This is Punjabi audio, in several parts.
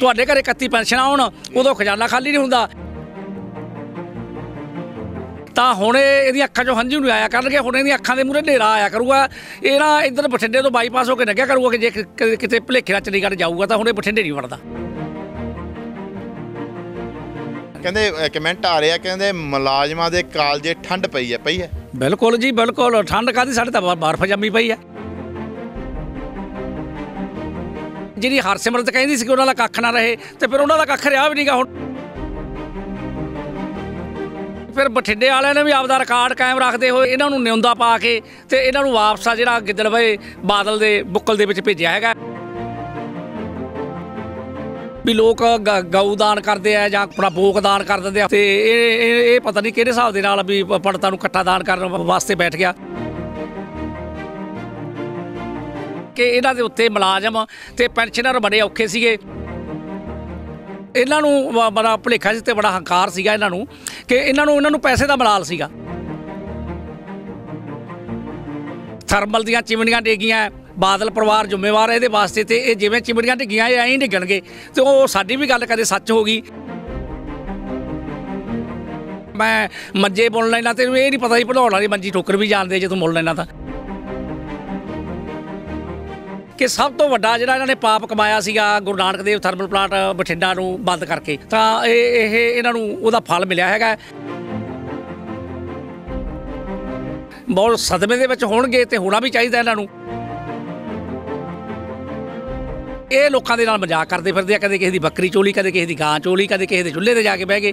ਤੁਹਾਡੇ ਘਰੇ 31 ਪੈਨਸ਼ਨ ਆਉਣ ਉਦੋਂ ਖਜ਼ਾਨਾ ਖਾਲੀ ਨਹੀਂ ਹੁੰਦਾ ਤਾਂ ਹੁਣ ਇਹਦੀਆਂ ਅੱਖਾਂ 'ਚੋਂ ਹੰਝੂ ਨਹੀਂ ਆਇਆ ਕਰਨਗੇ ਹੁਣ ਇਹਦੀਆਂ ਅੱਖਾਂ ਦੇ ਮੂਰੇ ਢੇਰਾ ਆਇਆ ਕਰੂਗਾ ਇਹ ਨਾ ਇਧਰ ਬਠਿੰਡੇ ਤੋਂ ਬਾਈਪਾਸ ਹੋ ਕੇ ਲੱਗਿਆ ਕਰੂਗਾ ਕਿ ਜੇ ਕਿਤੇ ਭਲੇਖੇ ਨਾਲ ਚੰਡੀਗੜ੍ਹ ਜਾਊਗਾ ਤਾਂ ਹੁਣ ਇਹ ਬਠਿੰਡੇ ਨਹੀਂ ਵੜਦਾ ਕਹਿੰਦੇ ਕਮੈਂਟ ਆ ਰਿਹਾ ਕਹਿੰਦੇ ਮੁਲਾਜ਼ਮਾਂ ਦੇ ਕਾਲਜੇ ਠੰਡ ਪਈ ਹੈ ਪਈ ਹੈ ਬਿਲਕੁਲ ਜੀ ਬਿਲਕੁਲ ਠੰਡ ਕਾਦੀ ਸਾਡੇ ਤਾਂ ਬਰਫ਼ ਜੰਮੀ ਪਈ ਹੈ ਜਿਹੜੀ ਹਰਸਿਮਰਤ ਕਹਿੰਦੀ ਸੀ ਕਿ ਉਹਨਾਂ ਦਾ ਕੱਖ ਨਾ ਰਹੇ ਤੇ ਫਿਰ ਉਹਨਾਂ ਦਾ ਕੱਖ ਰਿਹਾ ਵੀ ਨਹੀਂਗਾ ਹੁਣ ਫਿਰ ਬਠਿੰਡੇ ਵਾਲਿਆਂ ਨੇ ਵੀ ਆਪਦਾ ਰਿਕਾਰਡ ਕਾਇਮ ਰੱਖਦੇ ਹੋਏ ਇਹਨਾਂ ਨੂੰ ਨਿਉਂਦਾ ਪਾ ਕੇ ਤੇ ਇਹਨਾਂ ਨੂੰ ਵਾਪਸ ਆ ਜਿਹੜਾ ਗਿੱਦੜਵੇ ਬਾਦਲ ਦੇ ਬੁੱਕਲ ਦੇ ਵਿੱਚ ਭੇਜਿਆ ਹੈਗਾ ਵੀ ਲੋਕ ਗਊਦਾਨ ਕਰਦੇ ਆ ਜਾਂ ਆਪਣਾ ਬੋਗਦਾਨ ਕਰ ਦਿੰਦੇ ਆ ਤੇ ਇਹ ਇਹ ਪਤਾ ਨਹੀਂ ਕਿਹੜੇ ਹਿਸਾਬ ਦੇ ਨਾਲ ਵੀ ਪੜਤਾਂ ਨੂੰ ਇਕੱਠਾ ਦਾਨ ਕਰਨ ਵਾਸਤੇ ਬੈਠ ਗਿਆ ਕਰਕੇ ਇਹਨਾਂ ਦੇ ਉੱਤੇ ਮੁਲਾਜ਼ਮ ਤੇ ਪੈਨਸ਼ਨਰ ਬੜੇ ਔਖੇ ਸੀਗੇ ਇਹਨਾਂ ਨੂੰ ਬੜਾ ਭੁਲੇਖਾ ਸੀ ਤੇ ਬੜਾ ਹੰਕਾਰ ਸੀਗਾ ਇਹਨਾਂ ਨੂੰ ਕਿ ਇਹਨਾਂ ਨੂੰ ਇਹਨਾਂ ਨੂੰ ਪੈਸੇ ਦਾ ਮਲਾਲ ਸੀਗਾ ਥਰਮਲ ਦੀਆਂ ਚਿਮਣੀਆਂ ਡੇਗੀਆਂ ਬਾਦਲ ਪਰਿਵਾਰ ਜ਼ਿੰਮੇਵਾਰ ਹੈ ਇਹਦੇ ਵਾਸਤੇ ਤੇ ਇਹ ਜਿਵੇਂ ਚਿਮੜੀਆਂ ਡਿੱਗੀਆਂ ਐਂ ਹੀ ਡਿੱਗਣਗੇ ਤੇ ਉਹ ਸਾਡੀ ਵੀ ਗੱਲ ਕਦੇ ਸੱਚ ਹੋ ਗਈ ਮੈਂ ਮੰਜੇ ਬੁਣ ਲੈਣਾ ਤੇ ਇਹ ਨਹੀਂ ਪਤਾ ਹੀ ਭੜਾਉਣ ਵਾਲੀ ਮੰਜੀ ਠੋਕਰ ਵੀ ਜਾਣਦੇ ਜੇ ਤੂੰ ਮੁੱਲ ਲੈਣਾ ਤਾਂ ਕਿ ਸਭ ਤੋਂ ਵੱਡਾ ਜਿਹੜਾ ਇਹਨਾਂ ਨੇ ਪਾਪ ਕਮਾਇਆ ਸੀਗਾ ਗੁਰੂ ਨਾਨਕ ਦੇਵ ਥਰਮਲ ਪਲਾਂਟ ਬਠਿੰਡਾ ਨੂੰ ਬੰਦ ਕਰਕੇ ਤਾਂ ਇਹ ਇਹ ਇਹਨਾਂ ਨੂੰ ਉਹਦਾ ਫਲ ਮਿਲਿਆ ਹੈਗਾ ਬਹੁਤ ਸਦਮੇ ਦੇ ਵਿੱਚ ਹੋਣਗੇ ਤੇ ਹੋਣਾ ਵੀ ਚਾਹੀਦਾ ਇਹਨਾਂ ਨੂੰ ਇਹ ਲੋਕਾਂ ਦੇ ਨਾਲ ਮਜ਼ਾਕ ਕਰਦੇ ਫਿਰਦੇ ਆ ਕਦੇ ਕਿਸੇ ਦੀ ਬੱਕਰੀ ਚੋਲੀ ਕਦੇ ਕਿਸੇ ਦੀ ਗਾਂ ਚੋਲੀ ਕਦੇ ਕਿਸੇ ਦੇ ਚੁੱਲ੍ਹੇ ਤੇ ਜਾ ਕੇ ਬਹਿ ਗਏ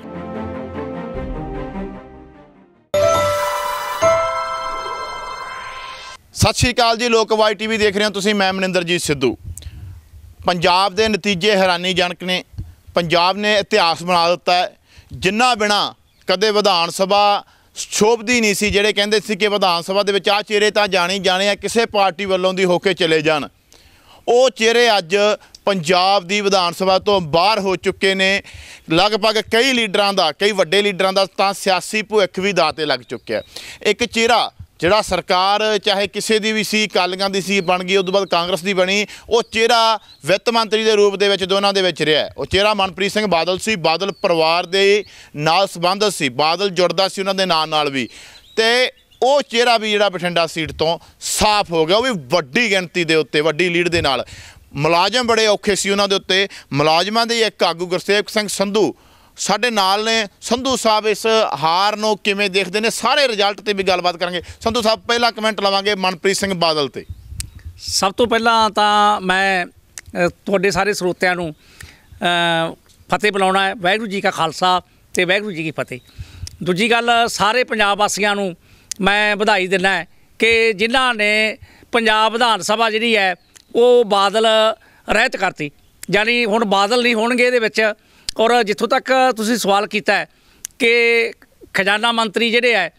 ਸਤਿ ਸ਼੍ਰੀ ਅਕਾਲ ਜੀ ਲੋਕ ਵਾਈ ਟੀਵੀ ਦੇਖ ਰਹੇ ਹੋ ਤੁਸੀਂ ਮੈਂ ਮਨਿੰਦਰਜੀਤ ਸਿੱਧੂ ਪੰਜਾਬ ਦੇ ਨਤੀਜੇ ਹੈਰਾਨੀਜਨਕ ਨੇ ਪੰਜਾਬ ਨੇ ਇਤਿਹਾਸ ਬਣਾ ਦਿੱਤਾ ਹੈ ਜਿੰਨਾ ਬਿਨਾ ਕਦੇ ਵਿਧਾਨ ਸਭਾ ਸ਼ੋਭਦੀ ਨਹੀਂ ਸੀ ਜਿਹੜੇ ਕਹਿੰਦੇ ਸੀ ਕਿ ਵਿਧਾਨ ਸਭਾ ਦੇ ਵਿੱਚ ਆ ਚਿਹਰੇ ਤਾਂ ਜਾਣੇ ਜਾਣੇ ਆ ਕਿਸੇ ਪਾਰਟੀ ਵੱਲੋਂ ਦੀ ਹੋ ਕੇ ਚਲੇ ਜਾਣ ਉਹ ਚਿਹਰੇ ਅੱਜ ਪੰਜਾਬ ਦੀ ਵਿਧਾਨ ਸਭਾ ਤੋਂ ਬਾਹਰ ਹੋ ਚੁੱਕੇ ਨੇ ਲਗਭਗ ਕਈ ਲੀਡਰਾਂ ਦਾ ਕਈ ਵੱਡੇ ਲੀਡਰਾਂ ਦਾ ਤਾਂ ਸਿਆਸੀ ਭੁੱਖ ਵੀ ਦਾਤੇ ਲੱਗ ਚੁੱਕਿਆ ਇੱਕ ਚਿਹਰਾ ਜਿਹੜਾ ਸਰਕਾਰ ਚਾਹੇ ਕਿਸੇ ਦੀ ਵੀ ਸੀ ਕਾਲੀਆਂ ਦੀ ਸੀ ਬਣ ਗਈ ਉਸ ਤੋਂ ਬਾਅਦ ਕਾਂਗਰਸ ਦੀ ਬਣੀ ਉਹ ਚਿਹਰਾ ਵਿੱਤ ਮੰਤਰੀ ਦੇ ਰੂਪ ਦੇ ਵਿੱਚ ਦੋਨਾਂ ਦੇ ਵਿੱਚ ਰਿਹਾ ਉਹ ਚਿਹਰਾ ਮਨਪ੍ਰੀਤ ਸਿੰਘ ਬਾਦਲ ਸੀ ਬਾਦਲ ਪਰਿਵਾਰ ਦੇ ਨਾਲ ਸੰਬੰਧ ਸੀ ਬਾਦਲ ਜੁੜਦਾ ਸੀ ਉਹਨਾਂ ਦੇ ਨਾਂ ਨਾਲ ਵੀ ਤੇ ਉਹ ਚਿਹਰਾ ਵੀ ਜਿਹੜਾ ਬਠਿੰਡਾ ਸੀਟ ਤੋਂ ਸਾਫ਼ ਹੋ ਗਿਆ ਉਹ ਵੀ ਵੱਡੀ ਗਿਣਤੀ ਦੇ ਉੱਤੇ ਵੱਡੀ ਲੀਡ ਦੇ ਨਾਲ ਮੁਲਾਜ਼ਮ ਬੜੇ ਔਖੇ ਸੀ ਉਹਨਾਂ ਦੇ ਉੱਤੇ ਮੁਲਾਜ਼ਮਾਂ ਦੇ ਇੱਕ ਆਗੂ ਗੁਰਸੇਵਕ ਸਿੰਘ ਸੰਧੂ ਸਾਡੇ ਨਾਲ ਨੇ ਸੰਧੂ ਸਾਹਿਬ ਇਸ ਹਾਰ ਨੂੰ ਕਿਵੇਂ ਦੇਖਦੇ ਨੇ ਸਾਰੇ ਰਿਜ਼ਲਟ ਤੇ ਵੀ ਗੱਲਬਾਤ ਕਰਾਂਗੇ ਸੰਧੂ ਸਾਹਿਬ ਪਹਿਲਾ ਕਮੈਂਟ ਲਵਾਂਗੇ ਮਨਪ੍ਰੀਤ ਸਿੰਘ ਬਾਦਲ ਤੇ ਸਭ ਤੋਂ ਪਹਿਲਾਂ ਤਾਂ ਮੈਂ ਤੁਹਾਡੇ ਸਾਰੇ ਸਰੋਤਿਆਂ ਨੂੰ ਫਤਿਹ ਬੁਲਾਉਣਾ ਹੈ ਵਾਹਿਗੁਰੂ ਜੀ ਕਾ ਖਾਲਸਾ ਤੇ ਵਾਹਿਗੁਰੂ ਜੀ ਕੀ ਫਤਿਹ ਦੂਜੀ ਗੱਲ ਸਾਰੇ ਪੰਜਾਬ ਵਾਸੀਆਂ ਨੂੰ ਮੈਂ ਵਧਾਈ ਦਿੰਦਾ ਕਿ ਜਿਨ੍ਹਾਂ ਨੇ ਪੰਜਾਬ ਵਿਧਾਨ ਸਭਾ ਜਿਹੜੀ ਹੈ ਉਹ ਬਾਦਲ ਰਹਿਤ ਕਰਤੀ ਯਾਨੀ ਹੁਣ ਬਾਦਲ ਨਹੀਂ ਹੋਣਗੇ ਇਹਦੇ ਵਿੱਚ ਔਰ ਜਿੱਥੋਂ ਤੱਕ ਤੁਸੀਂ ਸਵਾਲ ਕੀਤਾ ਹੈ ਕਿ ਖਜ਼ਾਨਾ ਮੰਤਰੀ ਜਿਹੜੇ ਹੈ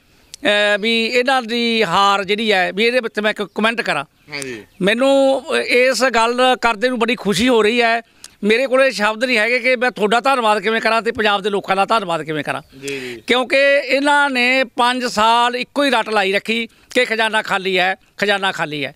ਵੀ ਇਹਨਾਂ ਦੀ ਹਾਰ ਜਿਹੜੀ ਹੈ ਵੀ ਇਹਦੇ ਵਿੱਚ ਮੈਂ ਇੱਕ ਕਮੈਂਟ ਕਰਾਂ ਹਾਂਜੀ ਮੈਨੂੰ ਇਸ ਗੱਲ ਕਰਦੇ ਨੂੰ ਬੜੀ ਖੁਸ਼ੀ ਹੋ ਰਹੀ ਹੈ ਮੇਰੇ ਕੋਲੇ ਸ਼ਬਦ ਨਹੀਂ ਹੈਗੇ ਕਿ ਮੈਂ ਤੁਹਾਡਾ ਧੰਨਵਾਦ ਕਿਵੇਂ ਕਰਾਂ ਤੇ ਪੰਜਾਬ ਦੇ ਲੋਕਾਂ ਦਾ ਧੰਨਵਾਦ ਕਿਵੇਂ ਕਰਾਂ ਜੀ ਜੀ ਕਿਉਂਕਿ ਇਹਨਾਂ ਨੇ 5 ਸਾਲ ਇੱਕੋ ਹੀ ਰਟ ਲਾਈ ਰੱਖੀ ਕਿ ਖਜ਼ਾਨਾ ਖਾਲੀ ਹੈ ਖਜ਼ਾਨਾ ਖਾਲੀ ਹੈ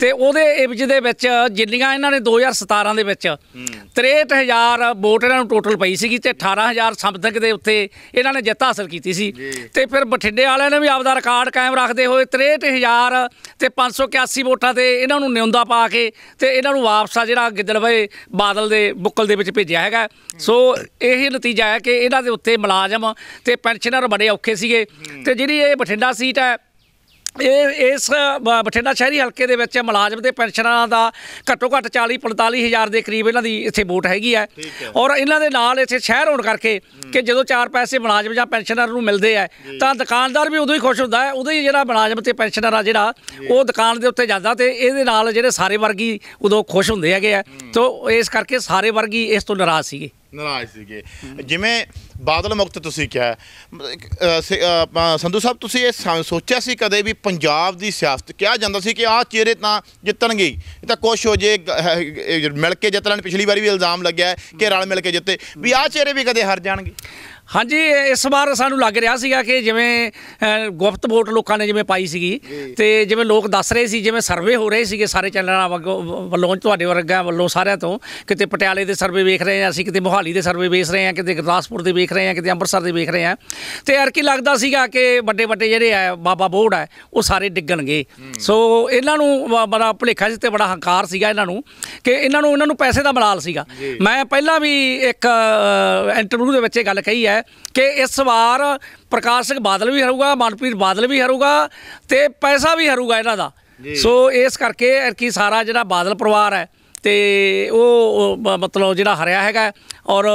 ਤੇ ਉਹਦੇ ਇਬਜ ਦੇ ਵਿੱਚ ਜਿੰਨੀਆਂ ਇਹਨਾਂ ਨੇ 2017 ਦੇ ਵਿੱਚ 63000 ਵੋਟ ਇਹਨਾਂ ਨੂੰ ਟੋਟਲ ਪਈ ਸੀਗੀ ਤੇ 18000 ਸੰਬਧਕ ਦੇ ਉੱਤੇ ਇਹਨਾਂ ਨੇ ਜਿੱਤ ਹਾਸਲ ਕੀਤੀ ਸੀ ਤੇ ਫਿਰ ਬਠਿੰਡੇ ਵਾਲਿਆਂ ਨੇ ਵੀ ਆਪਦਾ ਰਿਕਾਰਡ ਕਾਇਮ ਰੱਖਦੇ ਹੋਏ 63000 ਤੇ 581 ਵੋਟਾਂ ਤੇ ਇਹਨਾਂ ਨੂੰ ਨਿਉਂਦਾ ਪਾ ਕੇ ਤੇ ਇਹਨਾਂ ਨੂੰ ਵਾਪਸ ਆ ਜਿਹੜਾ ਗਿੱਦੜਵੇ ਬਾਦਲ ਦੇ ਬੁੱਕਲ ਦੇ ਵਿੱਚ ਭੇਜਿਆ ਹੈਗਾ ਸੋ ਇਹੀ ਨਤੀਜਾ ਹੈ ਕਿ ਇਹਨਾਂ ਦੇ ਉੱਤੇ ਮੁਲਾਜ਼ਮ ਤੇ ਪੈਨਸ਼ਨਰ ਬੜੇ ਔਖੇ ਸੀਗੇ ਤੇ ਜਿਹੜੀ ਇਹ ਬਠਿੰਡਾ ਸੀਟ ਹੈ ਇਹ ਇਸ ਬਠਿੰਡਾ ਸ਼ਹਿਰੀ ਹਲਕੇ ਦੇ ਵਿੱਚ ਮੁਲਾਜ਼ਮ ਤੇ ਪੈਨਸ਼ਨਰਾਂ ਦਾ ਘੱਟੋ ਘੱਟ 40 45000 ਦੇ ਕਰੀਬ ਇਹਨਾਂ ਦੀ ਇੱਥੇ ਵੋਟ ਹੈਗੀ ਹੈ ਔਰ ਇਹਨਾਂ ਦੇ ਨਾਲ ਇੱਥੇ ਸ਼ਹਿਰ ਹੋਣ ਕਰਕੇ ਕਿ ਜਦੋਂ ਚਾਰ ਪੈਸੇ ਮੁਲਾਜ਼ਮ ਜਾਂ ਪੈਨਸ਼ਨਰ ਨੂੰ ਮਿਲਦੇ ਆ ਤਾਂ ਦੁਕਾਨਦਾਰ ਵੀ ਉਦੋਂ ਹੀ ਖੁਸ਼ ਹੁੰਦਾ ਹੈ ਉਦੋਂ ਹੀ ਜਿਹੜਾ ਮੁਲਾਜ਼ਮ ਤੇ ਪੈਨਸ਼ਨਰ ਆ ਜਿਹੜਾ ਉਹ ਦੁਕਾਨ ਦੇ ਉੱਤੇ ਜਾਂਦਾ ਤੇ ਇਹਦੇ ਨਾਲ ਜਿਹੜੇ ਸਾਰੇ ਵਰਗੀ ਉਦੋਂ ਖੁਸ਼ ਹੁੰਦੇ ਹੈਗੇ ਆ ਤੋਂ ਇਸ ਕਰਕੇ ਸਾਰੇ ਵਰਗੀ ਇਸ ਤੋਂ ਨਾਰਾਜ਼ ਸੀਗੇ ਨਾਰਾਜ਼ ਸੀਗੇ ਜਿਵੇਂ ਬਾਦਲ ਮੁਕਤ ਤੁਸੀਂ ਕਿਹਾ ਸੰਧੂ ਸਾਹਿਬ ਤੁਸੀਂ ਇਹ ਸੋਚਿਆ ਸੀ ਕਦੇ ਵੀ ਪੰਜਾਬ ਦੀ ਸਿਆਸਤ ਕਿਹਾ ਜਾਂਦਾ ਸੀ ਕਿ ਆਹ ਚਿਹਰੇ ਤਾਂ ਜਿੱਤਣਗੇ ਇਹ ਤਾਂ ਕੁਛ ਹੋ ਜੇ ਮਿਲ ਕੇ ਜਿੱਤਣ ਪਿਛਲੀ ਵਾਰੀ ਵੀ ਇਲਜ਼ਾਮ ਲੱਗਿਆ ਕਿ ਰਲ ਮਿਲ ਕੇ ਜਿੱਤੇ ਵੀ ਆਹ ਚਿਹਰੇ ਵੀ ਕਦੇ ਹਾਰ ਜਾਣਗੇ ਹਾਂਜੀ ਇਸ ਵਾਰ ਸਾਨੂੰ ਲੱਗ ਰਿਹਾ ਸੀਗਾ ਕਿ ਜਿਵੇਂ ਗੁਪਤ ਵੋਟ ਲੋਕਾਂ ਨੇ ਜਿਵੇਂ ਪਾਈ ਸੀਗੀ ਤੇ ਜਿਵੇਂ ਲੋਕ ਦੱਸ ਰਹੇ ਸੀ ਜਿਵੇਂ ਸਰਵੇ ਹੋ ਰਹੇ ਸੀਗੇ ਸਾਰੇ ਚੈਨਲਾਂ ਵੱਲੋਂ ਤੁਹਾਡੇ ਵਰਗਾ ਵੱਲੋਂ ਸਾਰਿਆਂ ਤੋਂ ਕਿਤੇ ਪਟਿਆਲੇ ਦੇ ਸਰਵੇ ਵੇਖ ਰਹੇ ਆ ਅਸੀਂ ਕਿਤੇ ਮੋਹਾਲੀ ਦੇ ਸਰਵੇ ਵੇਖ ਰਹੇ ਆ ਕਿਤੇ ਗੁਰਦਾਸਪੁਰ ਦੇ ਵੇਖ ਰਹੇ ਆ ਕਿਤੇ ਅੰਮ੍ਰਿਤਸਰ ਦੇ ਵੇਖ ਰਹੇ ਆ ਤੇ ਅਰ ਕੀ ਲੱਗਦਾ ਸੀਗਾ ਕਿ ਵੱਡੇ ਵੱਡੇ ਜਿਹੜੇ ਆ ਬਾਬਾ ਬੋੜ ਆ ਉਹ ਸਾਰੇ ਡਿੱਗਣਗੇ ਸੋ ਇਹਨਾਂ ਨੂੰ ਬੜਾ ਭੁਲੇਖਾ ਜਿੱਤੇ ਤੇ ਬੜਾ ਹੰਕਾਰ ਸੀਗਾ ਇਹਨਾਂ ਨੂੰ ਕਿ ਇਹਨਾਂ ਨੂੰ ਇਹਨਾਂ ਨੂੰ ਪੈਸੇ ਦਾ ਮਲਾਲ ਸੀਗਾ ਮੈਂ ਪਹਿਲਾਂ ਵੀ ਇੱਕ ਇੰਟਰਵਿਊ ਦੇ ਵਿੱਚ ਇਹ ਗੱਲ ਕਹੀ ਹੈ ਹੈ ਕਿ ਇਸ ਵਾਰ ਪ੍ਰਕਾਸ਼ ਸਿੰਘ ਬਾਦਲ ਵੀ ਹਰੂਗਾ ਮਨਪ੍ਰੀਤ ਬਾਦਲ ਵੀ ਹਰੂਗਾ ਤੇ ਪੈਸਾ ਵੀ ਹਰੂਗਾ ਇਹਨਾਂ ਦਾ ਸੋ ਇਸ ਕਰਕੇ ਕਿ ਸਾਰਾ ਜਿਹੜਾ ਬਾਦਲ ਪਰਿਵਾਰ ਹੈ ਤੇ ਉਹ ਮਤਲਬ ਜਿਹੜਾ ਹਰਿਆ ਹੈਗਾ ਔਰ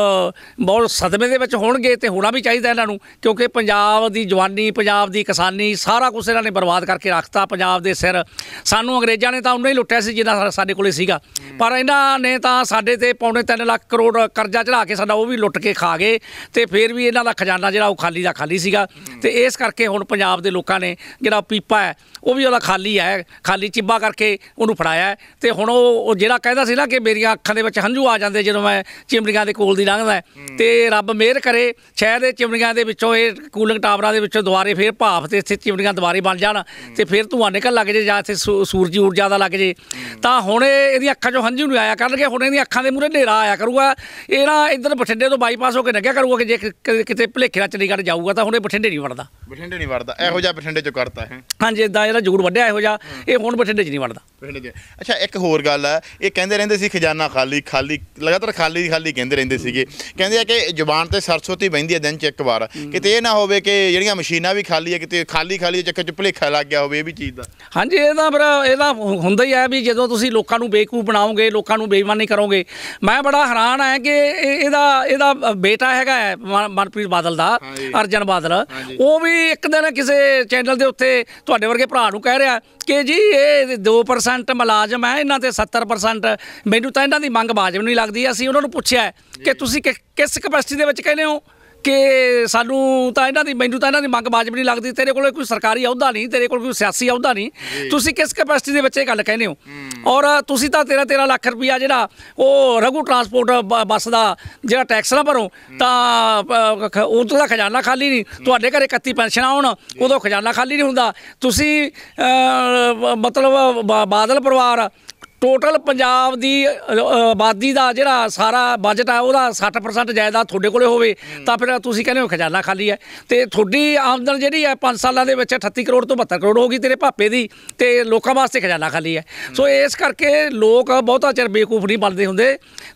ਬਹੁਤ ਸਦਮੇ ਦੇ ਵਿੱਚ ਹੋਣਗੇ ਤੇ ਹੋਣਾ ਵੀ ਚਾਹੀਦਾ ਇਹਨਾਂ ਨੂੰ ਕਿਉਂਕਿ ਪੰਜਾਬ ਦੀ ਜਵਾਨੀ ਪੰਜਾਬ ਦੀ ਕਿਸਾਨੀ ਸਾਰਾ ਕੁਝ ਇਹਨਾਂ ਨੇ ਬਰਬਾਦ ਕਰਕੇ ਰੱਖਤਾ ਪੰਜਾਬ ਦੇ ਸਿਰ ਸਾਨੂੰ ਅੰਗਰੇਜ਼ਾਂ ਨੇ ਤਾਂ ਉਹਨਾਂ ਹੀ ਲੁੱਟਿਆ ਸੀ ਜਿਹਦਾ ਸਾਡੇ ਕੋਲੇ ਸੀਗਾ ਪਰ ਇਹਨਾਂ ਨੇ ਤਾਂ ਸਾਡੇ ਤੇ ਪੌਣੇ 3 ਲੱਖ ਕਰੋੜ ਕਰਜ਼ਾ ਚੜਾ ਕੇ ਸਾਡਾ ਉਹ ਵੀ ਲੁੱਟ ਕੇ ਖਾ ਗਏ ਤੇ ਫਿਰ ਵੀ ਇਹਨਾਂ ਦਾ ਖਜ਼ਾਨਾ ਜਿਹੜਾ ਉਹ ਖਾਲੀ ਦਾ ਖਾਲੀ ਸੀਗਾ ਤੇ ਇਸ ਕਰਕੇ ਹੁਣ ਪੰਜਾਬ ਦੇ ਲੋਕਾਂ ਨੇ ਜਿਹੜਾ ਪੀਪਾ ਹੈ ਉਹ ਵੀ ਉਹਦਾ ਖਾਲੀ ਹੈ ਖਾਲੀ ਚਿੱਬਾ ਕਰਕੇ ਉਹਨੂੰ ਫੜਾਇਆ ਤੇ ਹੁਣ ਉਹ ਉਹ ਜਿਹੜਾ ਕਹਿੰਦਾ ਕਹਿੰਦਾ ਸੀ ਨਾ ਕਿ ਮੇਰੀਆਂ ਅੱਖਾਂ ਦੇ ਵਿੱਚ ਹੰਝੂ ਆ ਜਾਂਦੇ ਜਦੋਂ ਮੈਂ ਚਿਮੜੀਆਂ ਦੇ ਕੋਲ ਦੀ ਲੰਘਦਾ ਤੇ ਰੱਬ ਮਿਹਰ ਕਰੇ ਸ਼ਹਿਰ ਦੇ ਚਿਮੜੀਆਂ ਦੇ ਵਿੱਚੋਂ ਇਹ ਕੂਲਿੰਗ ਟਾਵਰਾਂ ਦੇ ਵਿੱਚੋਂ ਦੁਬਾਰੇ ਫੇਰ ਭਾਫ ਤੇ ਇੱਥੇ ਚਿਮੜੀਆਂ ਦੁਬਾਰੇ ਬਣ ਜਾਣ ਤੇ ਫੇਰ ਧੂਆਂ ਨਿਕਲ ਲੱਗ ਜੇ ਜਾਂ ਇੱਥੇ ਸੂਰਜੀ ਊਰਜਾ ਦਾ ਲੱਗ ਜੇ ਤਾਂ ਹੁਣ ਇਹਦੀ ਅੱਖਾਂ 'ਚੋਂ ਹੰਝੂ ਨਹੀਂ ਆਇਆ ਕਰਨਗੇ ਹੁਣ ਇਹਦੀ ਅੱਖਾਂ ਦੇ ਮੂਹਰੇ ਹਨੇਰਾ ਆਇਆ ਕਰੂਗਾ ਇਹ ਨਾ ਇਧਰ ਬਠਿੰਡੇ ਤੋਂ ਬਾਈਪਾਸ ਹੋ ਕੇ ਲੱਗਿਆ ਕਰੂਗਾ ਕਿ ਜੇ ਕਿਤੇ ਭਲੇਖੇ ਨਾਲ ਚੰਡੀਗੜ੍ਹ ਜਾਊਗਾ ਤਾਂ ਹੁਣ ਇਹ ਬਠਿੰਡੇ ਨਹੀਂ ਵੜਦਾ ਬਠਿੰਡੇ ਨਹੀਂ ਵੜਦਾ ਇਹੋ ਜਿਹਾ ਬਠਿੰਡੇ ਚੋਂ ਕਰਤਾ ਹੈ ਹਾਂਜੀ ਇਦਾਂ ਇਹਦਾ ਜੂੜ ਵੱਢਿਆ ਇਹੋ ਜਿਹਾ ਇਹ ਹੁਣ ਬਠਿੰਡੇ 'ਚ ਨਹੀਂ ਵੜਦਾ ਬਠਿੰਡੇ ਅੱਛਾ ਇੱਕ ਹੋਰ ਗੱਲ ਆ ਇਹ ਕਹਿੰਦੇ ਰਹਿੰਦੇ ਸੀ ਖਜ਼ਾਨਾ ਖਾਲੀ ਖਾਲੀ ਲਗਾਤਾਰ ਖਾਲੀ ਖਾਲੀ ਕਹਿੰਦੇ ਰਹਿੰਦੇ ਸੀਗੇ ਕਹਿੰਦੇ ਆ ਕਿ ਜ਼ੁਬਾਨ ਤੇ ਸਰਸੋਤੀ ਵਹਿੰਦੀ ਹੈ ਦਿਨ 'ਚ ਇੱਕ ਵਾਰ ਕਿਤੇ ਇਹ ਨਾ ਹੋਵੇ ਕਿ ਜਿਹੜੀਆਂ ਮਸ਼ੀਨਾਂ ਵੀ ਖਾਲੀ ਆ ਕਿਤੇ ਖਾਲੀ ਖਾਲੀ ਚੱਕਰ 'ਚ ਭੁਲੇਖਾ ਲੱਗ ਗਿਆ ਹੋਵੇ ਇਹ ਵੀ ਚੀਜ਼ ਦਾ ਹਾਂਜੀ ਇਹ ਤਾਂ ਫਿਰ ਇਹਦਾ ਹੁੰਦਾ ਹੀ ਆ ਵੀ ਜਦੋਂ ਤੁਸੀਂ ਲੋਕਾਂ ਨੂੰ ਬੇਕੂਫ ਬਣਾਓਗੇ ਲੋਕਾਂ ਨੂੰ ਬੇਈਮਾਨੀ ਕਰੋਗੇ ਮੈਂ ਬੜਾ ਹੈਰਾਨ ਆ ਕਿ ਇਹਦਾ ਇਹਦਾ ਬੇਟਾ ਹੈਗਾ ਮਨਪ੍ਰੀਤ ਬਾਦਲ ਦਾ ਅਰਜਨ ਬਾਦਲ ਉਹ ਵੀ ਇੱਕ ਦਿਨ ਕਿਸੇ ਚੈਨਲ ਦੇ ਉੱਤੇ ਤੁਹਾਡੇ ਵਰਗੇ ਭਰਾ ਨੂੰ ਕਹਿ ਰਿਹਾ ਕਿ ਜੀ ਇਹ 2% ਮੁਲਾਜ਼ਮ ਹੈ ਇਹਨਾਂ ਤੇ 70% ਮੈਨੂੰ ਤਾਂ ਇਹਨਾਂ ਦੀ ਮੰਗ ਬਾਜਬ ਨਹੀਂ ਲੱਗਦੀ ਅਸੀਂ ਉਹਨਾਂ ਨੂੰ ਪੁੱਛਿਆ ਕਿ ਤੁਸੀਂ ਕਿਸ ਕਪੈਸਿਟੀ ਦੇ ਵਿੱਚ ਕਹਿੰਦੇ ਹੋ ਕਿ ਸਾਨੂੰ ਤਾਂ ਇਹਨਾਂ ਦੀ ਮੈਨੂੰ ਤਾਂ ਇਹਨਾਂ ਦੀ ਮੰਗ ਬਾਜਬ ਨਹੀਂ ਲੱਗਦੀ ਤੇਰੇ ਕੋਲ ਕੋਈ ਸਰਕਾਰੀ ਅਹੁਦਾ ਨਹੀਂ ਤੇਰੇ ਕੋਲ ਕੋਈ ਸਿਆਸੀ ਅਹੁਦਾ ਨਹੀਂ ਤੁਸੀਂ ਕਿਸ ਕੈਪੈਸਿਟੀ ਦੇ ਵਿੱਚ ਇਹ ਗੱਲ ਕਹਿੰਦੇ ਹੋ ਔਰ ਤੁਸੀਂ ਤਾਂ 13 13 ਲੱਖ ਰੁਪਇਆ ਜਿਹੜਾ ਉਹ ਰਘੂ ਟਰਾਂਸਪੋਰਟ ਬੱਸ ਦਾ ਜਿਹੜਾ ਟੈਕਸ ਨਾ ਭਰੋ ਤਾਂ ਤੋਂ ਦਾ ਖਜ਼ਾਨਾ ਖਾਲੀ ਨਹੀਂ ਤੁਹਾਡੇ ਘਰੇ 31 ਪੈਨਸ਼ਨ ਆਉਣ ਉਦੋਂ ਖਜ਼ਾਨਾ ਖਾਲੀ ਨਹੀਂ ਹੁੰਦਾ ਤੁਸੀਂ ਮਤਲਬ ਬਾਦਲ ਪਰਿਵਾਰ ਟੋਟਲ ਪੰਜਾਬ ਦੀ ਆਬਾਦੀ ਦਾ ਜਿਹੜਾ ਸਾਰਾ ਬਜਟ ਆ ਉਹਦਾ 60% ਜਾਇਦਾ ਤੁਹਾਡੇ ਕੋਲੇ ਹੋਵੇ ਤਾਂ ਫਿਰ ਤੁਸੀਂ ਕਹਿੰਦੇ ਹੋ ਖਜ਼ਾਨਾ ਖਾਲੀ ਹੈ ਤੇ ਤੁਹਾਡੀ ਆਮਦਨ ਜਿਹੜੀ ਹੈ 5 ਸਾਲਾਂ ਦੇ ਵਿੱਚ 38 ਕਰੋੜ ਤੋਂ 72 ਕਰੋੜ ਹੋ ਗਈ ਤੇਰੇ ਭਾਪੇ ਦੀ ਤੇ ਲੋਕਾਂ ਵਾਸਤੇ ਖਜ਼ਾਨਾ ਖਾਲੀ ਹੈ ਸੋ ਇਸ ਕਰਕੇ ਲੋਕ ਬਹੁਤਾ ਚਿਰ ਬੇਕੂਫ ਨਹੀਂ ਬਣਦੇ ਹੁੰਦੇ